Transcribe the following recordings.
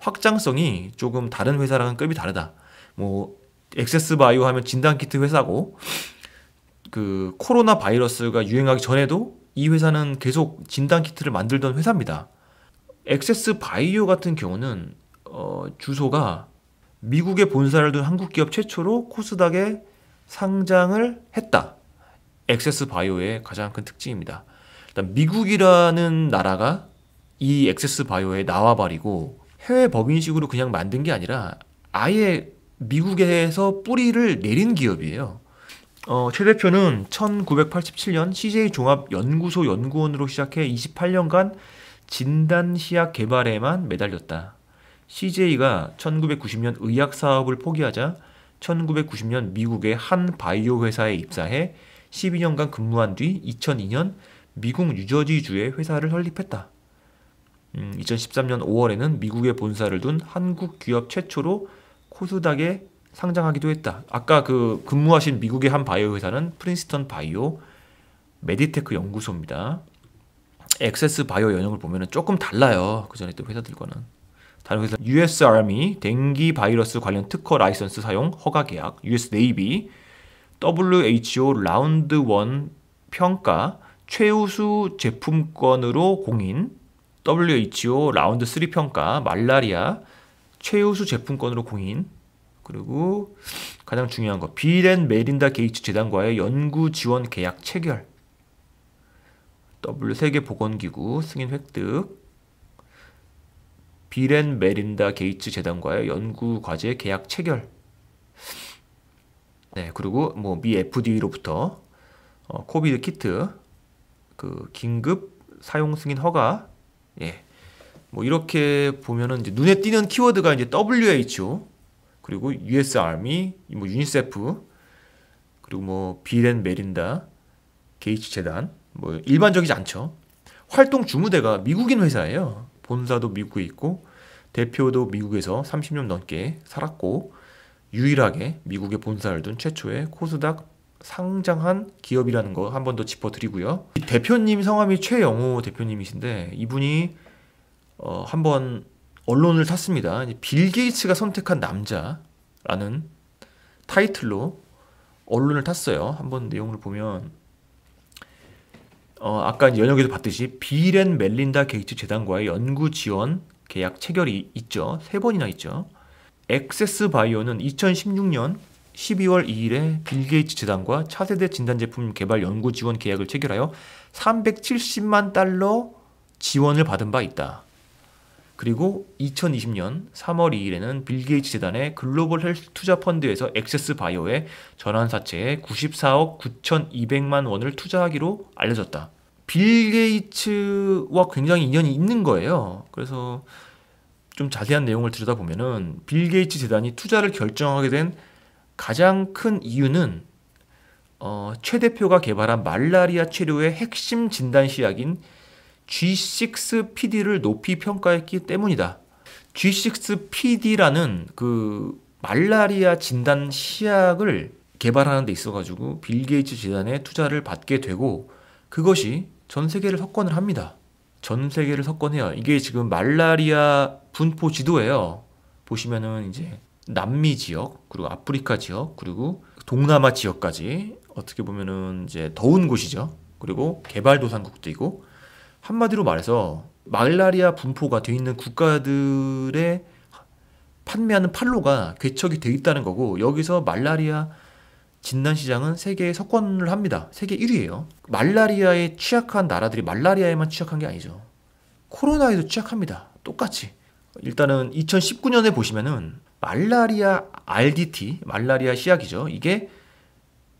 확장성이 조금 다른 회사랑은 급이 다르다. 뭐 액세스 바이오 하면 진단 키트 회사고 그 코로나 바이러스가 유행하기 전에도 이 회사는 계속 진단 키트를 만들던 회사입니다. 액세스 바이오 같은 경우는 어, 주소가 미국에 본사를 둔 한국 기업 최초로 코스닥에 상장을 했다. 액세스 바이오의 가장 큰 특징입니다. 일단 미국이라는 나라가 이 액세스 바이오에 나와버리고 해외 법인식으로 그냥 만든 게 아니라 아예 미국에서 뿌리를 내린 기업이에요. 어, 최 대표는 1987년 CJ 종합연구소 연구원으로 시작해 28년간 진단시약 개발에만 매달렸다. CJ가 1990년 의약 사업을 포기하자 1990년 미국의 한 바이오 회사에 입사해 12년간 근무한 뒤 2002년 미국 뉴저지주에 회사를 설립했다. 음, 2013년 5월에는 미국에 본사를 둔 한국 기업 최초로 코스닥에 상장하기도 했다. 아까 그 근무하신 미국의 한 바이오 회사는 프린스턴 바이오 메디테크 연구소입니다. 액세스 바이오 연영을 보면 조금 달라요. 그 전에 또 회사들과는. 다른 회사 US Army 댕기 바이러스 관련 특허 라이선스 사용 허가 계약, US Navy WHO 라운드 원 평가 최우수 제품권으로 공인 WHO 라운드 3 평가 말라리아 최우수 제품권으로 공인 그리고 가장 중요한 거 빌앤 메린다 게이츠 재단과의 연구 지원 계약 체결 W 세계 보건기구 승인 획득 빌앤 메린다 게이츠 재단과의 연구 과제 계약 체결 네 그리고 뭐미 FDA로부터 어, 코비드 키트 그 긴급 사용 승인 허가 예. 뭐 이렇게 보면은 이제 눈에 띄는 키워드가 이제 WHO 그리고 US Army, 뭐 유니세프 그리고 뭐 비렌 메린다 게이츠 재단 뭐 일반적이지 않죠. 활동 주무대가 미국인 회사예요. 본사도 미국에 있고 대표도 미국에서 30년 넘게 살았고 유일하게 미국에 본사를 둔 최초의 코스닥 상장한 기업이라는 거 한 번 더 짚어드리고요. 대표님 성함이 최영호 대표님이신데 이분이 어, 한번 언론을 탔습니다. 빌 게이츠가 선택한 남자라는 타이틀로 언론을 탔어요. 한번 내용을 보면 어, 아까 연혁에도 봤듯이 빌앤 멜린다 게이츠 재단과의 연구 지원 계약 체결이 있죠. 세 번이나 있죠. 액세스 바이오는 2016년 12월 2일에 빌 게이츠 재단과 차세대 진단 제품 개발 연구 지원 계약을 체결하여 370만 달러 지원을 받은 바 있다. 그리고 2020년 3월 2일에는 빌 게이츠 재단의 글로벌 헬스 투자 펀드에서 액세스 바이오의 전환 사채에 94억 9,200만 원을 투자하기로 알려졌다. 빌 게이츠와 굉장히 인연이 있는 거예요. 그래서 좀 자세한 내용을 들여다보면은 빌 게이츠 재단이 투자를 결정하게 된 가장 큰 이유는 어, 최 대표가 개발한 말라리아 치료의 핵심 진단 시약인 G6PD를 높이 평가했기 때문이다. G6PD라는 그 말라리아 진단 시약을 개발하는 데 있어가지고 빌 게이츠 재단에 투자를 받게 되고 그것이 전 세계를 석권을 합니다. 전 세계를 석권해요. 이게 지금 말라리아 분포 지도예요. 보시면은 이제 남미 지역, 그리고 아프리카 지역, 그리고 동남아 지역까지 어떻게 보면은 이제 더운 곳이죠. 그리고 개발도상국도 이고 한마디로 말해서 말라리아 분포가 돼 있는 국가들의 판매하는 판로가 괴척이 돼 있다는 거고 여기서 말라리아 진단 시장은 세계에 석권을 합니다. 세계 1위예요. 말라리아에 취약한 나라들이 말라리아에만 취약한 게 아니죠. 코로나에도 취약합니다. 똑같이. 일단은 2019년에 보시면은 말라리아 RDT, 말라리아 시약이죠. 이게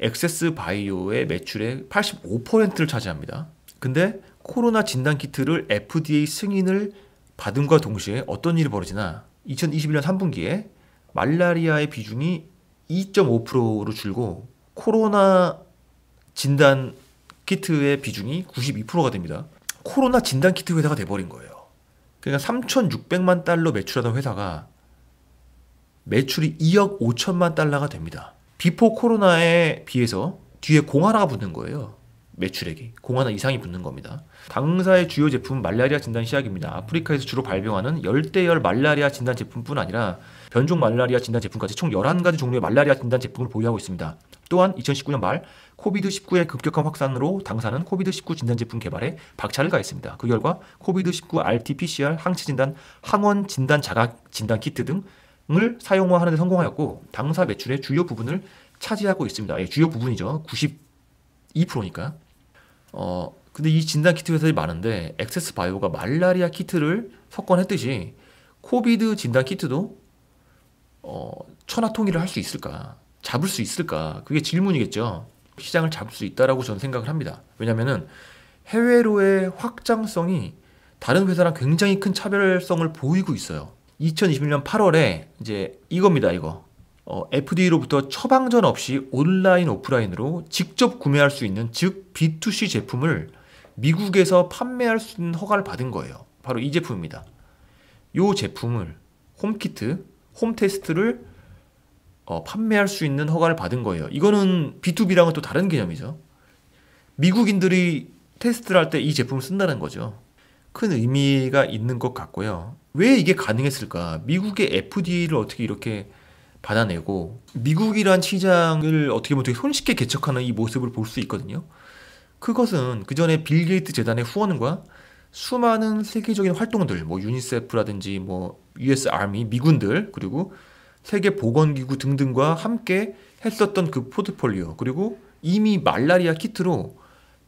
엑세스 바이오의 매출의 85%를 차지합니다. 근데 코로나 진단 키트를 FDA 승인을 받음과 동시에 어떤 일이 벌어지나 2021년 3분기에 말라리아의 비중이 2.5%로 줄고 코로나 진단 키트의 비중이 92%가 됩니다. 코로나 진단 키트 회사가 돼버린 거예요. 그러니까 3,600만 달러 매출하던 회사가 매출이 2억 5천만 달러가 됩니다. 비포 코로나에 비해서 뒤에 공 하나가 붙는 거예요. 매출액이 공 하나 이상이 붙는 겁니다. 당사의 주요 제품은 말라리아 진단 시약입니다. 아프리카에서 주로 발병하는 열대열 말라리아 진단 제품뿐 아니라 변종 말라리아 진단 제품까지 총 11가지 종류의 말라리아 진단 제품을 보유하고 있습니다. 또한 2019년 말 코비드19의 급격한 확산으로 당사는 코비드19 진단 제품 개발에 박차를 가했습니다. 그 결과 코비드19 RT-PCR 항체 진단, 항원 진단 자각 진단 키트 등을 사용화하는 데 성공하였고 당사 매출의 주요 부분을 차지하고 있습니다. 예, 주요 부분이죠. 92%니까. 어, 근데 이 진단 키트 회사들이 많은데 액세스 바이오가 말라리아 키트를 석권했듯이 코비드 진단 키트도 어, 천하 통일을 할 수 있을까? 잡을 수 있을까? 그게 질문이겠죠. 시장을 잡을 수 있다라고 저는 생각을 합니다. 왜냐면은 해외로의 확장성이 다른 회사랑 굉장히 큰 차별성을 보이고 있어요. 2021년 8월에 이제 이겁니다, 이거. 어, FDA로부터 처방전 없이 온라인, 오프라인으로 직접 구매할 수 있는 즉 B2C 제품을 미국에서 판매할 수 있는 허가를 받은 거예요. 바로 이 제품입니다. 이 제품을 홈키트, 홈테스트를 어, 판매할 수 있는 허가를 받은 거예요. 이거는 B2B랑은 또 다른 개념이죠. 미국인들이 테스트를 할 때 이 제품을 쓴다는 거죠. 큰 의미가 있는 것 같고요. 왜 이게 가능했을까? 미국의 FDA를 어떻게 이렇게 받아내고 미국이란 시장을 어떻게 보면 되게 손쉽게 개척하는 이 모습을 볼 수 있거든요. 그것은 그 전에 빌게이트 재단의 후원과 수많은 세계적인 활동들, 뭐 유니세프라든지 뭐 US Army 미군들 그리고 세계 보건기구 등등과 함께 했었던 그 포트폴리오 그리고 이미 말라리아 키트로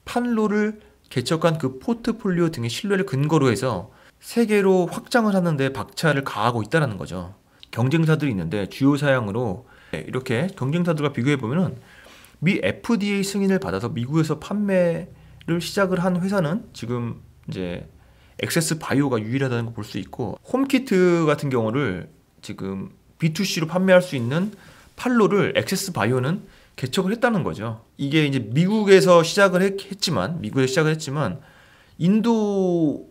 판로를 개척한 그 포트폴리오 등의 신뢰를 근거로 해서 세계로 확장을 하는데 박차를 가하고 있다는 거죠. 경쟁사들이 있는데 주요 사양으로 네, 이렇게 경쟁사들과 비교해 보면미 FDA 승인을 받아서 미국에서 판매를 시작을 한 회사는 지금 이제 액세스 바이오가 유일하다는 걸 볼 수 있고 홈키트 같은 경우를 지금 B2C로 판매할 수 있는 팔로를 액세스 바이오는 개척을 했다는 거죠. 이게 이제 미국에서 시작을 했, 지만 미국에 시작을 했지만 인도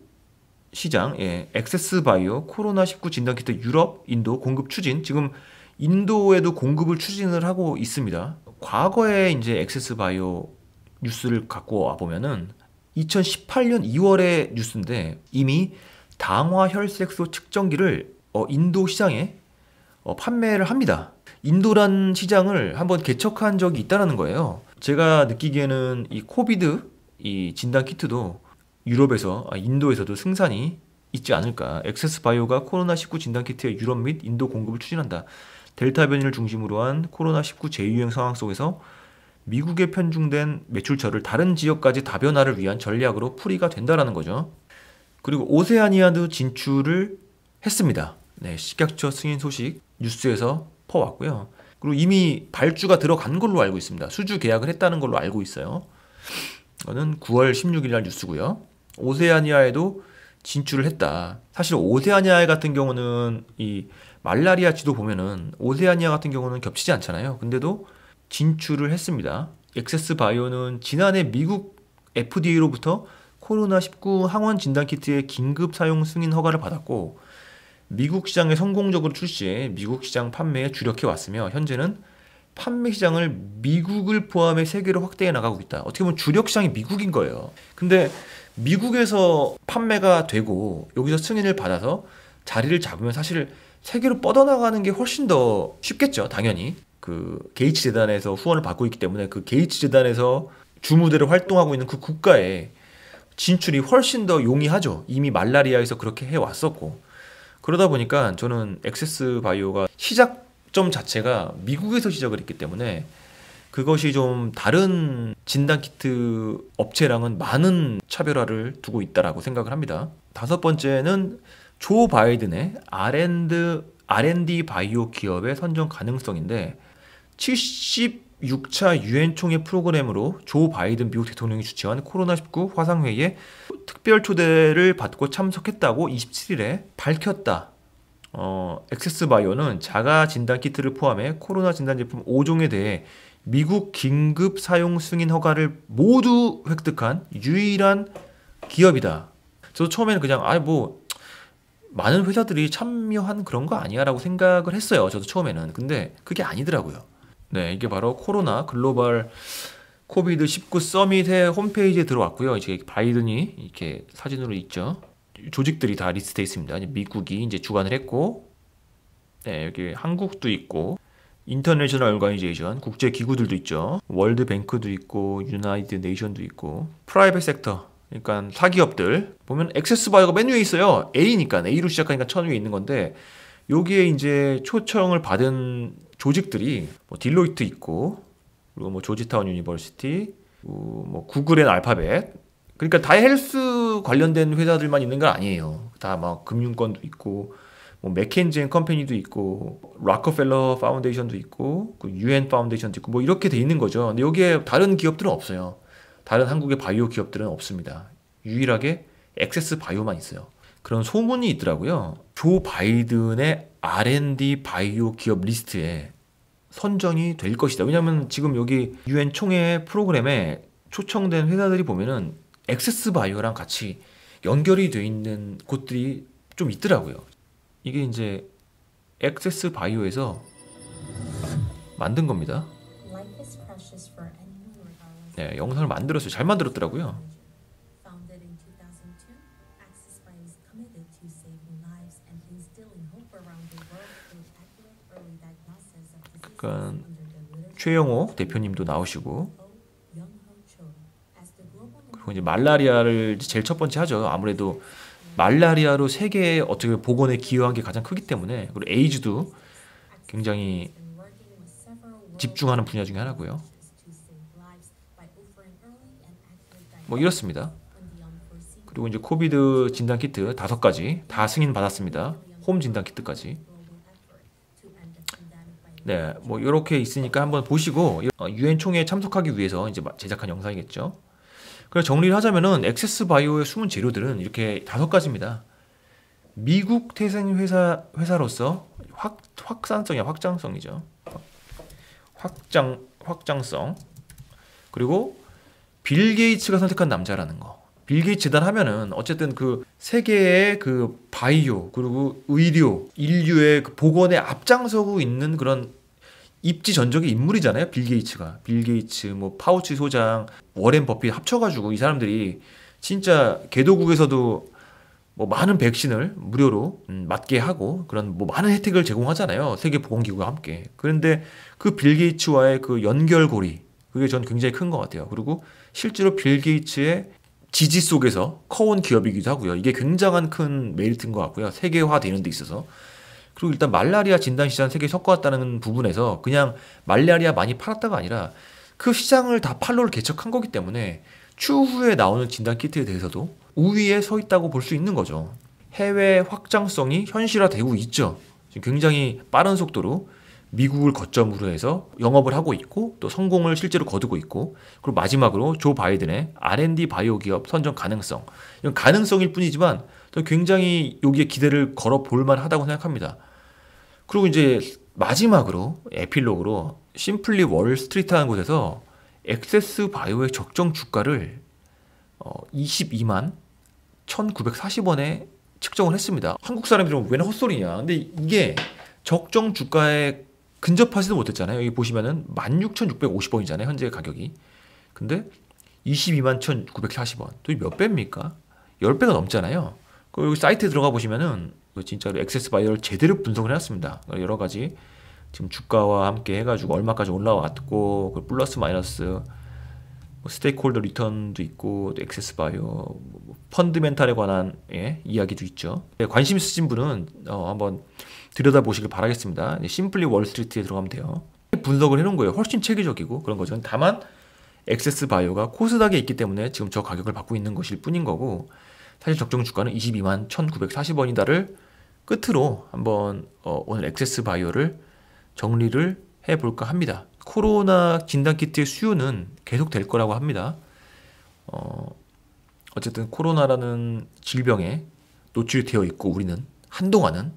시장, 예, 액세스 바이오, 코로나 19 진단 키트 유럽, 인도 공급 추진 지금 인도에도 공급을 추진을 하고 있습니다. 과거에 이제 액세스 바이오 뉴스를 갖고 와 보면은 2018년 2월의 뉴스인데 이미 당화 혈색소 측정기를 어, 인도 시장에 어, 판매를 합니다. 인도란 시장을 한번 개척한 적이 있다라는 거예요. 제가 느끼기에는 이 코비드 이 진단 키트도 유럽에서 아, 인도에서도 승산이 있지 않을까. 엑세스 바이오가 코로나19 진단 키트의 유럽 및 인도 공급을 추진한다. 델타 변이를 중심으로 한 코로나19 재유행 상황 속에서 미국에 편중된 매출처를 다른 지역까지 다변화를 위한 전략으로 풀이가 된다라는 거죠. 그리고 오세아니아도 진출을 했습니다. 네, 식약처 승인 소식 뉴스에서 퍼 왔고요. 그리고 이미 발주가 들어간 걸로 알고 있습니다. 수주 계약을 했다는 걸로 알고 있어요. 이거는 9월 16일 날 뉴스고요. 오세아니아에도 진출을 했다. 사실 오세아니아 같은 경우는 이 말라리아 지도 보면은 오세아니아 같은 경우는 겹치지 않잖아요. 근데도 진출을 했습니다. 엑세스 바이오는 지난해 미국 FDA로부터 코로나19 항원 진단 키트의 긴급 사용 승인 허가를 받았고 미국 시장에 성공적으로 출시해 미국 시장 판매에 주력해 왔으며 현재는 판매 시장을 미국을 포함해 세계로 확대해 나가고 있다. 어떻게 보면 주력 시장이 미국인 거예요. 근데 미국에서 판매가 되고 여기서 승인을 받아서 자리를 잡으면 사실 세계로 뻗어나가는 게 훨씬 더 쉽겠죠, 당연히. 그 게이츠 재단에서 후원을 받고 있기 때문에 그 게이츠 재단에서 주무대로 활동하고 있는 그 국가에 진출이 훨씬 더 용이하죠. 이미 말라리아에서 그렇게 해왔었고. 그러다 보니까 저는 액세스 바이오가 시작점 자체가 미국에서 시작을 했기 때문에 그것이 좀 다른 진단키트 업체랑은 많은 차별화를 두고 있다라고 생각을 합니다. 다섯 번째는 조 바이든의 R&D, r 바이오 기업의 선정 가능성인데 70 6차 유엔 총회 프로그램으로 조 바이든 미국 대통령이 주최한 코로나19 화상회의에 특별 초대를 받고 참석했다고 27일에 밝혔다. 어, 엑세스바이오는 자가 진단 키트를 포함해 코로나 진단 제품 5종에 대해 미국 긴급 사용 승인 허가를 모두 획득한 유일한 기업이다. 저도 처음에는 그냥 아 뭐 많은 회사들이 참여한 그런 거 아니야라고 생각을 했어요. 저도 처음에는 근데 그게 아니더라고요. 네, 이게 바로 코로나 글로벌 코비드 19 서밋의 홈페이지에 들어왔고요. 이제 바이든이 이렇게 사진으로 있죠. 조직들이 다리스트돼 있습니다. 미국이 이제 주관을 했고, 네, 여기 한국도 있고, 인터내셔널 얼가니제이션, 국제 기구들도 있죠. 월드뱅크도 있고, 유나이드 네이션도 있고, 프라이빗 섹터, 그러니까 사기업들 보면 액세스 바이가 맨 위에 있어요. A니까 A로 시작하니까 천 위에 있는 건데 여기에 이제 초청을 받은 조직들이 뭐 딜로이트 있고 그리고 뭐 조지타운 유니버시티, 뭐, 뭐 구글앤 알파벳 그러니까 다 헬스 관련된 회사들만 있는 건 아니에요. 다 막 금융권도 있고 뭐맥켄젠 컴퍼니도 있고 락커펠러 파운데이션도 있고 그 유엔 파운데이션도 있고 뭐 이렇게 돼 있는 거죠. 근데 여기에 다른 기업들은 없어요. 다른 한국의 바이오 기업들은 없습니다. 유일하게 액세스 바이오만 있어요. 그런 소문이 있더라고요. 조 바이든의 R&D 바이오 기업 리스트에 선정이될 것이다. 왜냐하면 지금 여기 유엔 총회 프로그램에 초청된 회사들이 보면은 엑세스바이오랑 같이 연결이 돼 있는 곳들이 좀 있더라고요. 이게 이제 엑세스바이오에서 만든 겁니다. 네, 영상을 만들었어요. 잘 만들었더라고요. 그러니까 최영호 대표님도 나오시고 그리고 이제 말라리아를 제일 첫 번째 하죠. 아무래도 말라리아로 세계 어떻게 보건에 기여한 게 가장 크기 때문에 그리고 에이즈도 굉장히 집중하는 분야 중에 하나고요. 뭐 이렇습니다. 그리고 이제 코비드 진단 키트 다섯 가지 다 승인 받았습니다. 홈 진단 키트까지. 네, 뭐 이렇게 있으니까 한번 보시고 어, 유엔 총회에 참석하기 위해서 이제 제작한 영상이겠죠. 그래서 정리를 하자면은 액세스 바이오의 숨은 재료들은 이렇게 다섯 가지입니다. 미국 태생 회사 회사로서 확 확산성이 확장성이죠. 확장 확장성 그리고 빌 게이츠가 선택한 남자라는 거. 빌 게이츠단 하면은 어쨌든 그 세계의 그 바이오 그리고 의료 인류의 그 복원에 앞장서고 있는 그런 입지 전적의 인물이잖아요. 빌 게이츠가 빌 게이츠 뭐 파우치 소장 워렌 버핏 합쳐가지고 이 사람들이 진짜 개도국에서도 뭐 많은 백신을 무료로 음, 맞게 하고 그런 뭐 많은 혜택을 제공하잖아요. 세계 보건기구와 함께. 그런데 그 빌 게이츠와의 그 연결고리 그게 전 굉장히 큰 것 같아요. 그리고 실제로 빌 게이츠의 지지 속에서 커온 기업이기도 하고요. 이게 굉장한 큰 메리트인 것 같고요. 세계화되는 데 있어서. 그리고 일단 말라리아 진단 시장 세계 섞어왔다는 부분에서 그냥 말라리아 많이 팔았다가 아니라 그 시장을 다 팔로를 개척한 거기 때문에 추후에 나오는 진단 키트에 대해서도 우위에 서 있다고 볼 수 있는 거죠. 해외 확장성이 현실화되고 있죠. 지금 굉장히 빠른 속도로 미국을 거점으로 해서 영업을 하고 있고 또 성공을 실제로 거두고 있고 그리고 마지막으로 조 바이든의 R&D 바이오 기업 선정 가능성 이건 가능성일 뿐이지만 굉장히 여기에 기대를 걸어 볼만 하다고 생각합니다. 그리고 이제 마지막으로 에필로그로 심플리 월스트리트라는 곳에서 엑세스 바이오의 적정 주가를 22만 어, 1940원에 측정을 했습니다. 한국 사람들은 왜 헛소리냐. 근데 이게 적정 주가에 근접하지도 못했잖아요. 여기 보시면은 16,650원이잖아요. 현재 가격이. 근데 22만 1,940원. 또 몇 배입니까? 10배가 넘잖아요. 그 여기 사이트에 들어가 보시면은 진짜로 액세스 바이어를 제대로 분석을 해놨습니다. 여러 가지 지금 주가와 함께 해가지고 얼마까지 올라왔고 그 플러스 마이너스 뭐 스테이크홀더 리턴도 있고 또 액세스 바이어 뭐, 뭐 펀드멘탈에 관한 예, 이야기도 있죠. 예, 관심 있으신 분은 어, 한번 들여다보시길 바라겠습니다. 심플리 월스트리트에 들어가면 돼요. 분석을 해놓은 거예요. 훨씬 체계적이고 그런 거죠. 다만 엑세스 바이오가 코스닥에 있기 때문에 지금 저 가격을 받고 있는 것일 뿐인 거고 사실 적정 주가는 22만 1940원이다를 끝으로 한번 어, 오늘 엑세스 바이오를 정리를 해볼까 합니다. 코로나 진단키트의 수요는 계속 될 거라고 합니다. 어, 어쨌든 코로나라는 질병에 노출되어 있고 우리는 한동안은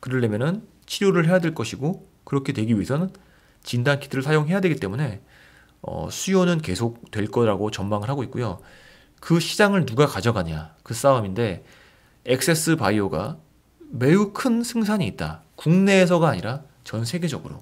그러려면은 치료를 해야 될 것이고 그렇게 되기 위해서는 진단 키트를 사용해야 되기 때문에 어, 수요는 계속 될 거라고 전망을 하고 있고요. 그 시장을 누가 가져가냐 그 싸움인데 엑세스 바이오가 매우 큰 승산이 있다. 국내에서가 아니라 전 세계적으로